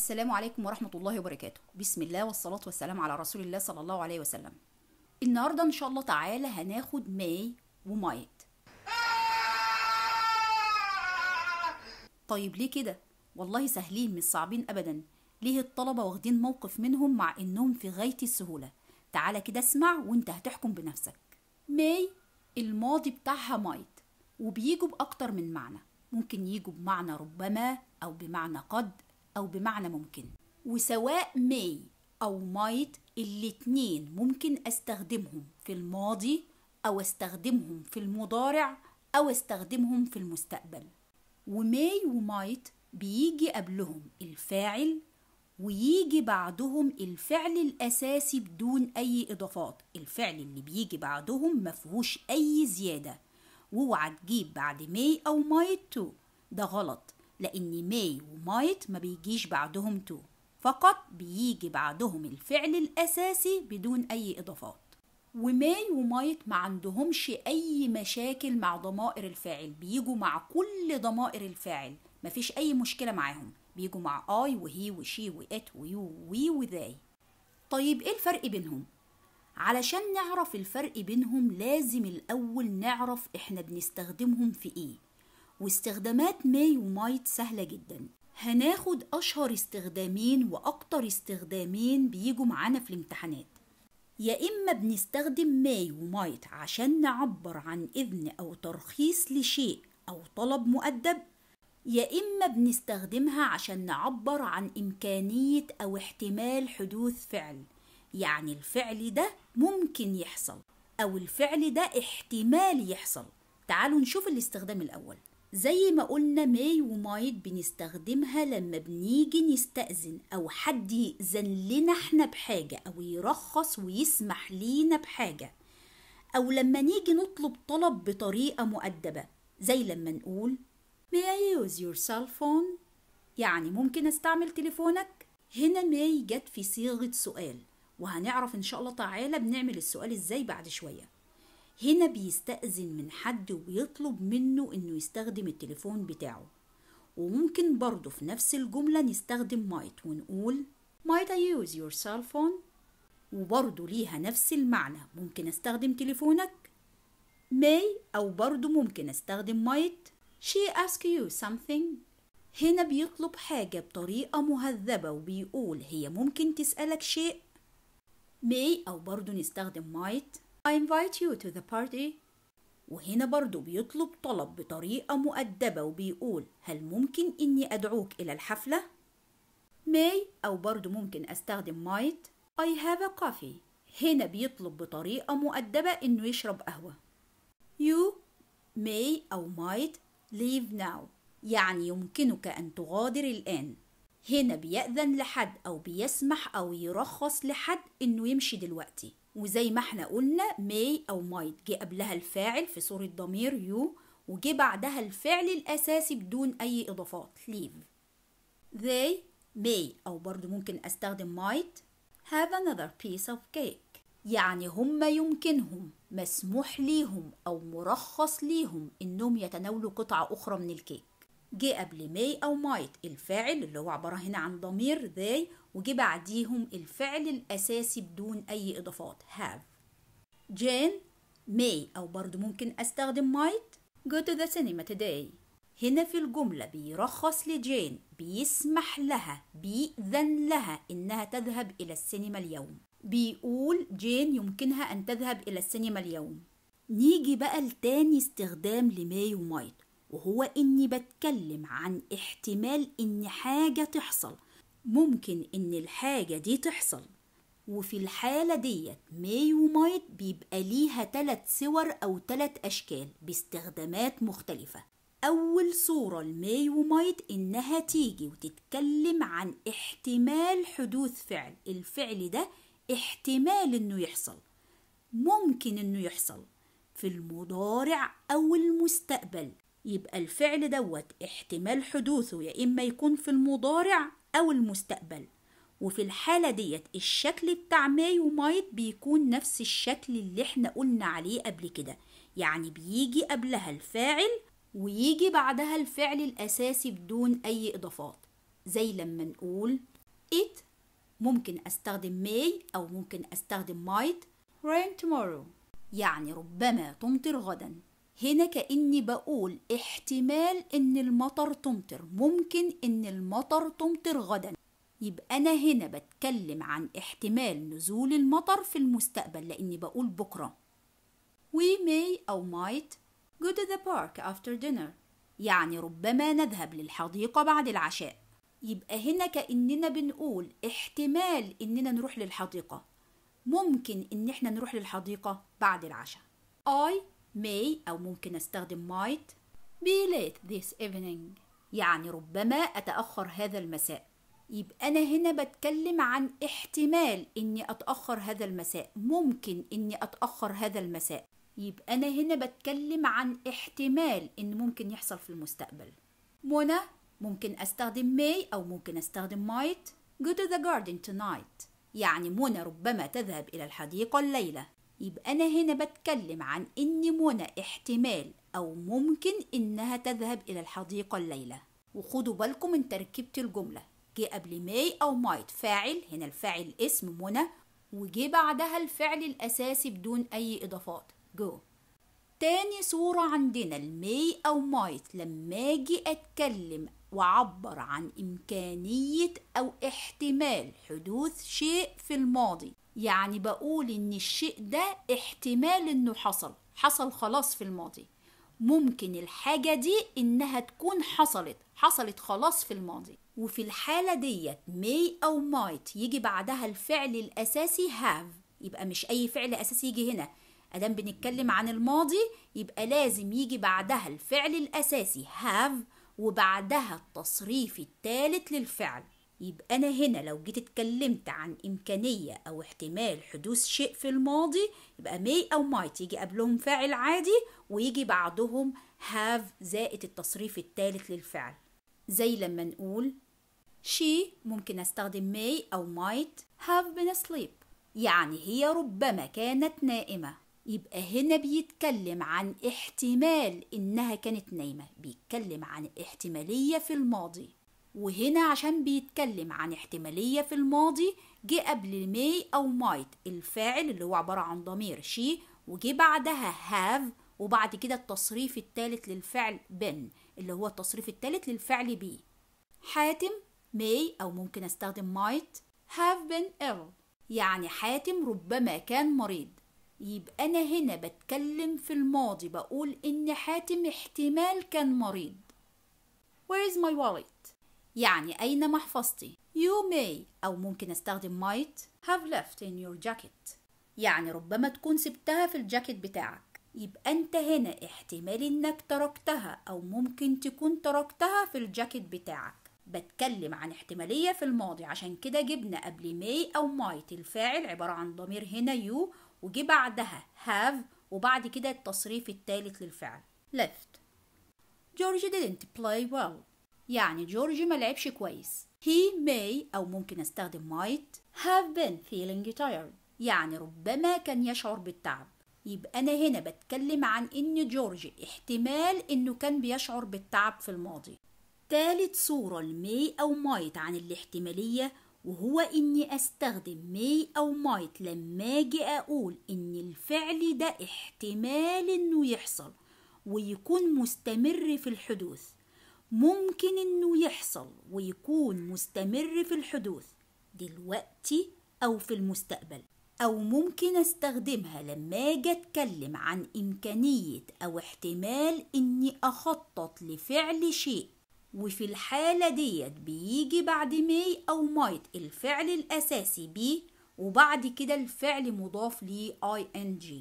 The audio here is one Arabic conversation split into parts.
السلام عليكم ورحمة الله وبركاته بسم الله والصلاة والسلام على رسول الله صلى الله عليه وسلم النهاردة إن شاء الله تعالى هناخد ماي ومايت طيب ليه كده والله سهلين مش صعبين أبدا ليه الطلبة واخدين موقف منهم مع إنهم في غاية السهولة تعالى كده اسمع وانت هتحكم بنفسك ماي الماضي بتاعها مايت وبيجوا بأكتر من معنى ممكن يجوا بمعنى ربما أو بمعنى قد أو بمعنى ممكن وسواء may أو might الاتنين ممكن أستخدمهم في الماضي أو أستخدمهم في المضارع أو أستخدمهم في المستقبل وماي ومايت بيجي قبلهم الفاعل ويجي بعدهم الفعل الأساسي بدون أي إضافات الفعل اللي بيجي بعدهم مفهوش أي زيادة واوعى تجيب بعد ماي أو مايت تو ده غلط لأن ماي ومايت ما بيجيش بعدهم تو فقط بيجي بعدهم الفعل الأساسي بدون أي إضافات وماي ومايت ما عندهمش أي مشاكل مع ضمائر الفاعل بيجوا مع كل ضمائر الفاعل مفيش أي مشكلة معاهم بيجوا مع آي وهي وشي وإت ويو وي وذاي طيب إيه الفرق بينهم؟ علشان نعرف الفرق بينهم لازم الأول نعرف إحنا بنستخدمهم في إيه واستخدامات ماي ومايت سهلة جدا هناخد أشهر استخدامين وأكتر استخدامين بيجوا معانا في الامتحانات يا إما بنستخدم ماي ومايت عشان نعبر عن إذن أو ترخيص لشيء أو طلب مؤدب يا إما بنستخدمها عشان نعبر عن إمكانية أو احتمال حدوث فعل يعني الفعل ده ممكن يحصل أو الفعل ده احتمال يحصل تعالوا نشوف الاستخدام الأول زي ما قلنا ماي ومايت بنستخدمها لما بنيجي نستأذن أو حد يأذن لنا احنا بحاجة أو يرخص ويسمح لينا بحاجة أو لما نيجي نطلب طلب بطريقة مؤدبة زي لما نقول May I use your cell phone؟ يعني ممكن أستعمل تليفونك؟ هنا ماي جت في صيغة سؤال وهنعرف إن شاء الله تعالى بنعمل السؤال إزاي بعد شوية هنا بيستأذن من حد ويطلب منه إنه يستخدم التليفون بتاعه وممكن برضه في نفس الجملة نستخدم might ونقول might I use your cell phone وبرضه ليها نفس المعنى ممكن أستخدم تليفونك may أو برضه ممكن أستخدم might she ask you something هنا بيطلب حاجة بطريقة مهذبة وبيقول هي ممكن تسألك شيء may أو برضه نستخدم might I invite you to the party وهنا برضو بيطلب طلب بطريقة مؤدبة وبيقول هل ممكن إني أدعوك إلى الحفلة؟ may أو برضو ممكن أستخدم might I have a coffee هنا بيطلب بطريقة مؤدبة إنه يشرب قهوة you may أو might leave now يعني يمكنك أن تغادر الآن هنا بيأذن لحد أو بيسمح أو يرخص لحد إنه يمشي دلوقتي وزي ما احنا قلنا may أو might جه قبلها الفاعل في صورة ضمير يو وجه بعدها الفعل الأساسي بدون أي إضافات leave they may أو برضو ممكن أستخدم might have another piece of cake يعني هم يمكنهم مسموح ليهم أو مرخص ليهم إنهم يتناولوا قطعة أخرى من الكيك جه قبل ماي أو مايت الفاعل اللي هو عبارة هنا عن ضمير they وجه بعديهم الفعل الأساسي بدون أي إضافات have جين ماي أو برضو ممكن أستخدم مايت go to the cinema today هنا في الجملة بيرخص لجين بيسمح لها بيأذن لها إنها تذهب إلى السينما اليوم بيقول جين يمكنها أن تذهب إلى السينما اليوم نيجي بقى لتاني استخدام لماي ومايت وهو إني بتكلم عن احتمال إن حاجة تحصل ممكن إن الحاجة دي تحصل وفي الحالة ديت ماي ومايت بيبقى ليها تلت صور أو تلت أشكال باستخدامات مختلفة أول صورة الماي ومايت إنها تيجي وتتكلم عن احتمال حدوث فعل الفعل ده احتمال إنه يحصل ممكن إنه يحصل في المضارع أو المستقبل يبقى الفعل دوت احتمال حدوثه يا إما يكون في المضارع أو المستقبل وفي الحالة ديت الشكل بتاع ماي ومايت بيكون نفس الشكل اللي احنا قلنا عليه قبل كده يعني بيجي قبلها الفاعل ويجي بعدها الفعل الأساسي بدون أي إضافات زي لما نقول it ممكن أستخدم may أو ممكن أستخدم might rain tomorrow يعني ربما تمطر غداً هنا كأني بقول احتمال إن المطر تمطر ممكن إن المطر تمطر غدا يبقى أنا هنا بتكلم عن احتمال نزول المطر في المستقبل لأني بقول بكرة We may أو might go to the park after dinner يعني ربما نذهب للحديقة بعد العشاء يبقى هنا كأننا بنقول احتمال إننا نروح للحديقة ممكن إن إحنا نروح للحديقة بعد العشاء I may أو ممكن أستخدم might be late this evening يعني ربما أتأخر هذا المساء يبقى أنا هنا بتكلم عن احتمال إني أتأخر هذا المساء ممكن إني أتأخر هذا المساء يبقى أنا هنا بتكلم عن احتمال إن ممكن يحصل في المستقبل منى ممكن أستخدم may أو ممكن أستخدم might go to the garden tonight يعني منى ربما تذهب إلى الحديقة الليلة يبقى أنا هنا بتكلم عن إن منى احتمال أو ممكن إنها تذهب إلى الحديقة الليلة وخدوا بالكم من تركيبة الجملة جه قبل ماي أو مايت فاعل هنا الفاعل اسم منى وجه بعدها الفعل الأساسي بدون أي إضافات جو تاني صورة عندنا الماي أو مايت لما أجي أتكلم وعبر عن إمكانية أو احتمال حدوث شيء في الماضي يعني بقول ان الشيء ده احتمال انه حصل حصل خلاص في الماضي ممكن الحاجة دي انها تكون حصلت حصلت خلاص في الماضي وفي الحالة ديت may أو might يجي بعدها الفعل الأساسي have يبقى مش أي فعل أساسي يجي هنا أدام بنتكلم عن الماضي يبقى لازم يجي بعدها الفعل الأساسي have وبعدها التصريف الثالث للفعل يبقى أنا هنا لو جيت اتكلمت عن إمكانية أو احتمال حدوث شيء في الماضي يبقى may أو might يجي قبلهم فاعل عادي ويجي بعدهم have زائد التصريف الثالث للفعل زي لما نقول she ممكن أستخدم may أو might have been asleep يعني هي ربما كانت نائمة يبقى هنا بيتكلم عن احتمال إنها كانت نايمة بيتكلم عن احتمالية في الماضي وهنا عشان بيتكلم عن احتمالية في الماضي جه قبل ماي أو مايت الفاعل اللي هو عبارة عن ضمير شي وجه بعدها هاف وبعد كده التصريف الثالث للفعل بن اللي هو التصريف الثالث للفعل بي حاتم ماي أو ممكن أستخدم مايت have been ill يعني حاتم ربما كان مريض يبقى أنا هنا بتكلم في الماضي بقول إن حاتم احتمال كان مريض Where is my wallet? يعني أين محفظتي You may أو ممكن أستخدم might have left in your jacket يعني ربما تكون سبتها في الجاكيت بتاعك يبقى أنت هنا احتمال إنك تركتها أو ممكن تكون تركتها في الجاكيت بتاعك بتكلم عن احتمالية في الماضي عشان كده جبنا قبل may أو مايت الفاعل عبارة عن ضمير هنا يو وجي بعدها have وبعد كده التصريف الثالث للفعل left George didn't play well يعني جورج ما لعبش كويس he may أو ممكن أستخدم might have been feeling tired يعني ربما كان يشعر بالتعب يبقى أنا هنا بتكلم عن إن جورج احتمال إنه كان بيشعر بالتعب في الماضي تالت صورة المي أو مايت عن الاحتمالية وهو إني أستخدم مي أو مايت لما أجي أقول إن الفعل ده احتمال إنه يحصل ويكون مستمر في الحدوث ممكن إنه يحصل ويكون مستمر في الحدوث دلوقتي أو في المستقبل أو ممكن أستخدمها لما أجي أتكلم عن إمكانية أو احتمال إني أخطط لفعل شيء وفي الحالة ديت بيجي بعد مي أو مايت الفعل الأساسي بيه وبعد كده الفعل مضاف ليه ing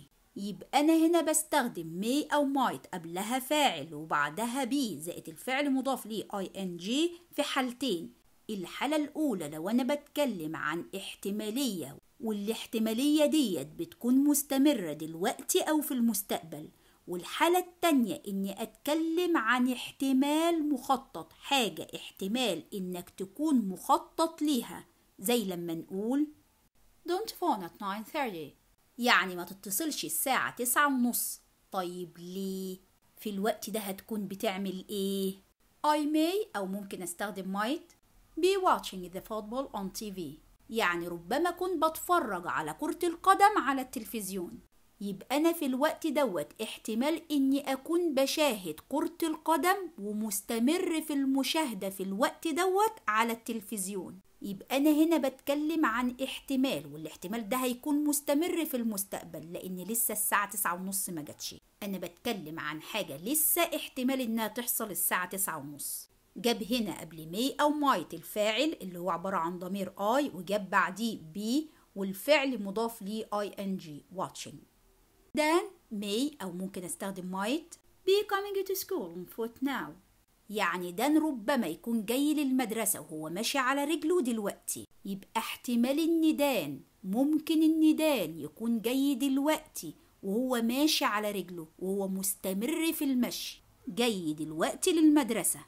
يبقى أنا هنا بستخدم مي أو مايت قبلها فاعل وبعدها بي زائد الفعل مضاف ليه اي ان جي في حالتين الحالة الأولى لو أنا بتكلم عن احتمالية والاحتمالية ديت بتكون مستمرة دلوقتي أو في المستقبل والحالة التانية إني أتكلم عن احتمال مخطط حاجة احتمال إنك تكون مخطط ليها زي لما نقول Don't phone at 9:30 يعني ما تتصلش الساعة تسعة ونص طيب ليه؟ في الوقت ده هتكون بتعمل ايه؟ I may أو ممكن أستخدم might be watching the football on TV يعني ربما كنت بتفرج على كرة القدم على التلفزيون يبقى أنا في الوقت دوت احتمال إني أكون بشاهد كرة القدم ومستمر في المشاهدة في الوقت دوت على التلفزيون يبقى أنا هنا بتكلم عن احتمال والاحتمال ده هيكون مستمر في المستقبل لأن لسه الساعة تسعة ونص ما جاتش أنا بتكلم عن حاجة لسه احتمال إنها تحصل الساعة تسعة ونص جاب هنا قبل مي أو مايت الفاعل اللي هو عبارة عن ضمير آي وجاب بعديه بي والفعل مضاف لي اي ان جي watching ده may أو ممكن أستخدم مايت بي coming to school on foot now يعني دان ربما يكون جاي للمدرسة وهو ماشي على رجله دلوقتي يبقى احتمال إن دان ممكن إن دان يكون جاي دلوقتي وهو ماشي على رجله وهو مستمر في المشي جاي دلوقتي للمدرسة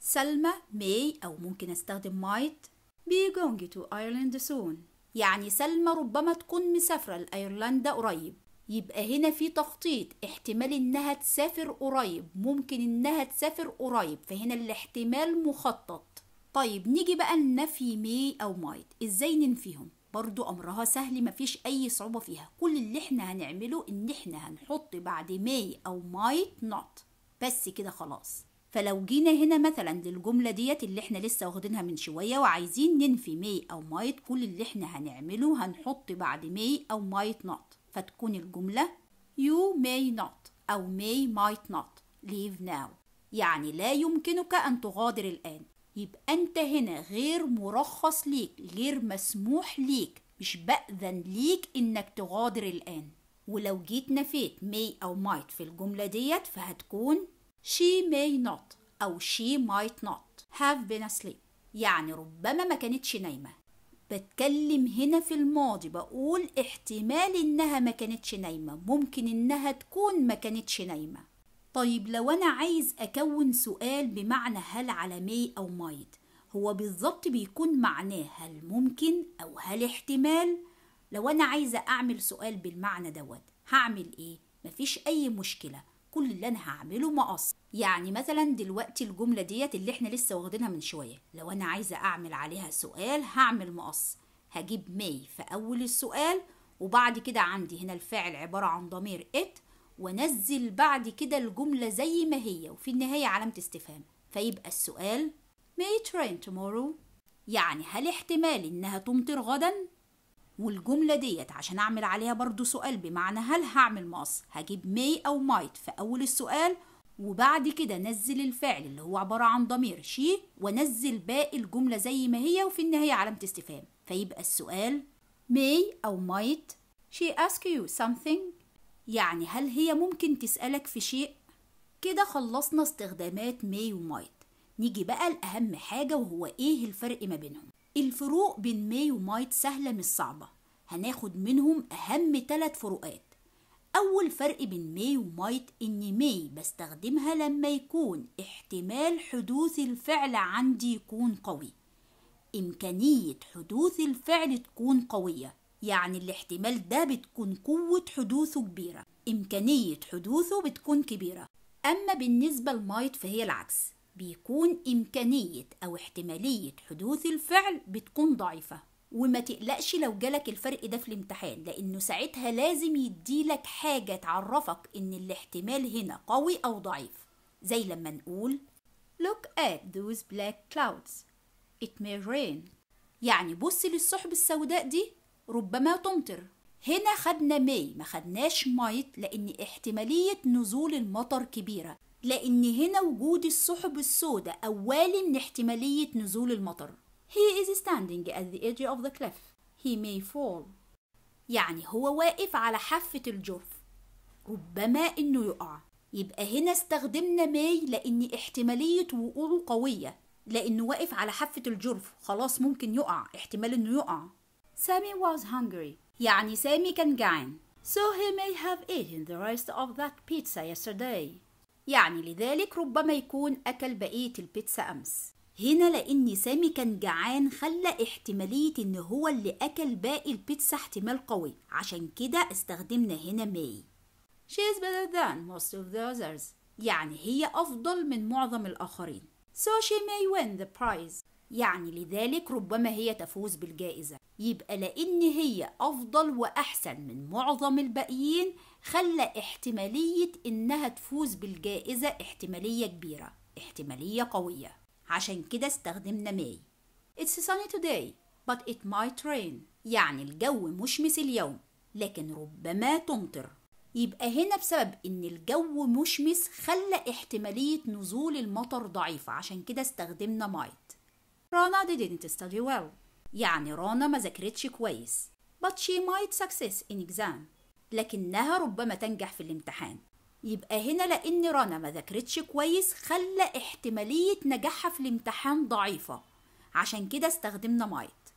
سلمى مي أو ممكن أستخدم مايت بي جونج تو أيرلند سون يعني سلمى ربما تكون مسافرة لأيرلندا قريب يبقى هنا في تخطيط احتمال انها تسافر قريب ممكن انها تسافر قريب فهنا الاحتمال مخطط طيب نيجي بقى لنفي مي او مايت ازاي ننفيهم برضو امرها سهل مفيش اي صعوبة فيها كل اللي احنا هنعمله ان احنا هنحط بعد مي او مايت نوت بس كده خلاص فلو جينا هنا مثلا للجملة ديت اللي احنا لسه واخدينها من شوية وعايزين ننفي مي او مايت كل اللي احنا هنعمله هنحط بعد مي او مايت نوت فتكون الجملة You may not أو may might not leave now يعني لا يمكنك أن تغادر الآن يبقى أنت هنا غير مرخص ليك غير مسموح ليك مش بأذن ليك إنك تغادر الآن ولو جيت نفيت may أو might في الجملة ديت فهتكون she may not أو she might not have been asleep يعني ربما ما كانتش نايمة بتكلم هنا في الماضي بقول احتمال انها ما كانتش نايمه ممكن انها تكون ما كانتش نايمه طيب لو انا عايز اكون سؤال بمعنى هل على مي او مايد هو بالظبط بيكون معناه هل ممكن او هل احتمال لو انا عايزه اعمل سؤال بالمعنى دوت هعمل ايه مفيش اي مشكله كل اللي انا هعمله مقص يعني مثلا دلوقتي الجمله ديت اللي احنا لسه واخدينها من شويه لو انا عايزه اعمل عليها سؤال هعمل مقص هجيب مي في اول السؤال وبعد كده عندي هنا الفاعل عباره عن ضمير ات وانزل بعد كده الجمله زي ما هي وفي النهايه علامه استفهام فيبقى السؤال may train tomorrow يعني هل احتمال انها تمطر غدا والجملة ديت عشان أعمل عليها برضو سؤال بمعنى هل هعمل ماس هجيب مي أو مايت في أول السؤال وبعد كده نزل الفعل اللي هو عبارة عن ضمير شي ونزل باقي الجملة زي ما هي وفي النهاية علامة استفهام فيبقى السؤال may أو might she ask you something يعني هل هي ممكن تسألك في شيء؟ كده خلصنا استخدامات may و might نيجي بقى لأهم حاجة وهو إيه الفرق ما بينهم الفروق بين ماي ومايت سهلة مش صعبة هناخد منهم أهم تلات فروقات أول فرق بين ماي ومايت إن ماي بستخدمها لما يكون احتمال حدوث الفعل عندي يكون قوي إمكانية حدوث الفعل تكون قوية يعني الاحتمال ده بتكون قوة حدوثه كبيرة إمكانية حدوثه بتكون كبيرة أما بالنسبة لمايت فهي العكس بيكون إمكانية أو احتمالية حدوث الفعل بتكون ضعيفة وما تقلقش لو جالك الفرق ده في الامتحان لأنه ساعتها لازم يديلك حاجة تعرفك إن الاحتمال هنا قوي أو ضعيف زي لما نقول Look at those black clouds It may rain يعني بص للسحب السوداء دي ربما تمطر هنا خدنا ماي ما خدناش مايت لأن احتمالية نزول المطر كبيرة لأن هنا وجود السحب السوداء أولا لاحتمالية نزول المطر He is standing at the edge of the cliff He may fall يعني هو واقف على حافة الجرف ربما إنه يقع يبقى هنا استخدمنا may لأن احتمالية وقوعه قوية لأنه واقف على حافة الجرف خلاص ممكن يقع احتمال إنه يقع سامي was hungry يعني سامي كان جعان So he may have eaten the rest of that pizza yesterday يعني لذلك ربما يكون أكل بقية البيتزا أمس هنا لأن سامي كان جعان خلى احتمالية إن هو اللي أكل باقي البيتزا احتمال قوي عشان كده استخدمنا هنا ماي She's better than most of the others يعني هي أفضل من معظم الآخرين So she may win the prize يعني لذلك ربما هي تفوز بالجائزة يبقى لأن هي أفضل وأحسن من معظم الباقيين خلى احتمالية إنها تفوز بالجائزة احتمالية كبيرة احتمالية قوية عشان كده استخدمنا may It's sunny today but it might rain يعني الجو مشمس اليوم لكن ربما تمطر يبقى هنا بسبب إن الجو مشمس خلى احتمالية نزول المطر ضعيفة عشان كده استخدمنا might رانا didn't study well يعني رانا ما ذاكرتش كويس but she might success in exam لكنها ربما تنجح في الامتحان يبقى هنا لأن رنا ما ذاكرتش كويس خلى احتمالية نجاحها في الامتحان ضعيفة عشان كده استخدمنا might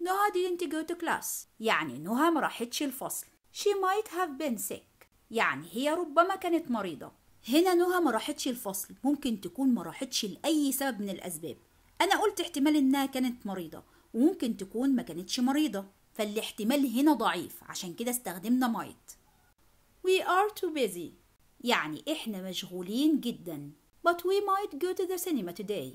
نوها didn't go to class يعني نوها ما راحتش الفصل She might have been sick يعني هي ربما كانت مريضة هنا نوها ما راحتش الفصل ممكن تكون ما راحتش لأي سبب من الأسباب أنا قلت احتمال إنها كانت مريضة وممكن تكون ما كانتش مريضة فالاحتمال هنا ضعيف عشان كده استخدمنا might we are too busy يعني احنا مشغولين جدا but we might go to the cinema today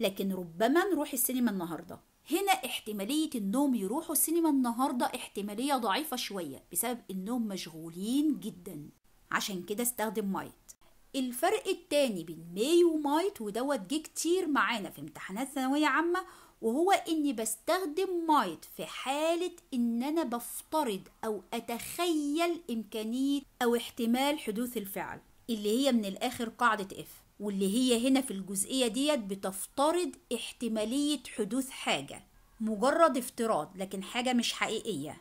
لكن ربما نروح السينما النهارده هنا احتمالية انهم يروحوا السينما النهاردة احتمالية ضعيفة شوية بسبب انهم مشغولين جدا عشان كده استخدم مايت الفرق التاني بين ماي ومايت ودوت جه كتير معانا في امتحانات ثانوية عامة وهو اني بستخدم might في حالة ان انا بفترض او اتخيل امكانية او احتمال حدوث الفعل اللي هي من الاخر قاعدة اف واللي هي هنا في الجزئية ديت بتفترض احتمالية حدوث حاجة مجرد افتراض لكن حاجة مش حقيقية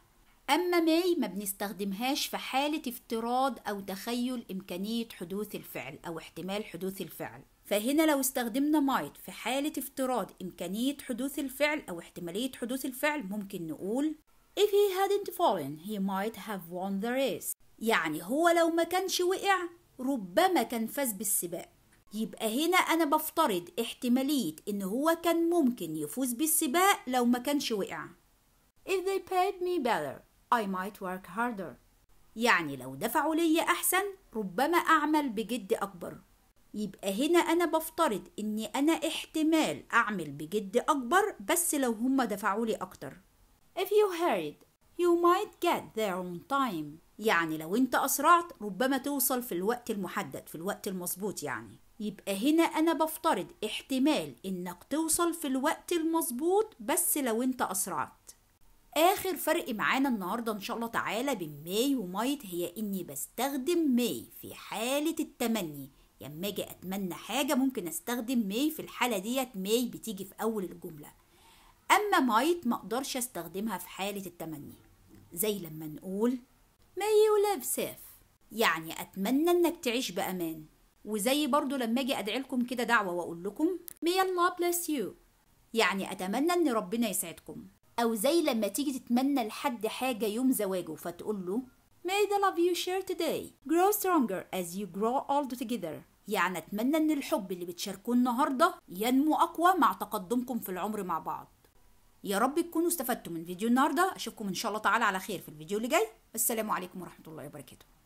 أما ماي ما بنستخدمهاش في حالة افتراض أو تخيل إمكانية حدوث الفعل أو احتمال حدوث الفعل فهنا لو استخدمنا مايت في حالة افتراض إمكانية حدوث الفعل أو احتمالية حدوث الفعل ممكن نقول If he hadn't fallen he might have won the race يعني هو لو ما كانش وقع ربما كان فاز بالسباق يبقى هنا أنا بفترض احتمالية إن هو كان ممكن يفوز بالسباق لو ما كانش وقع If they paid me better I might work harder يعني لو دفعوا لي أحسن ربما أعمل بجد أكبر يبقى هنا أنا بفترض إني أنا احتمال أعمل بجد أكبر بس لو هما دفعوا لي أكتر If you hurried you might get there on time يعني لو أنت أسرعت ربما توصل في الوقت المحدد في الوقت المظبوط يعني يبقى هنا أنا بفترض احتمال إنك توصل في الوقت المظبوط بس لو أنت أسرعت اخر فرق معانا النهارده ان شاء الله تعالى بين ماي ومايت هي اني بستخدم ماي في حاله التمني لما اجي اتمنى حاجه ممكن استخدم ماي في الحاله ديت ماي بتيجي في اول الجمله اما مايت ما اقدرش استخدمها في حاله التمني زي لما نقول ماي ولا بساف يعني اتمنى انك تعيش بامان وزي برضو لما اجي ادعي لكم كده دعوه واقول لكم مي الله بلس يو يعني اتمنى ان ربنا يسعدكم او زي لما تيجي تتمنى لحد حاجه يوم زواجه فتقول له May the love you share today grow stronger as you grow old together يعني اتمنى ان الحب اللي بتشاركوه النهارده ينمو اقوى مع تقدمكم في العمر مع بعض يا رب تكونوا استفدتوا من فيديو النهارده اشوفكم ان شاء الله تعالى على خير في الفيديو اللي جاي والسلام عليكم ورحمه الله وبركاته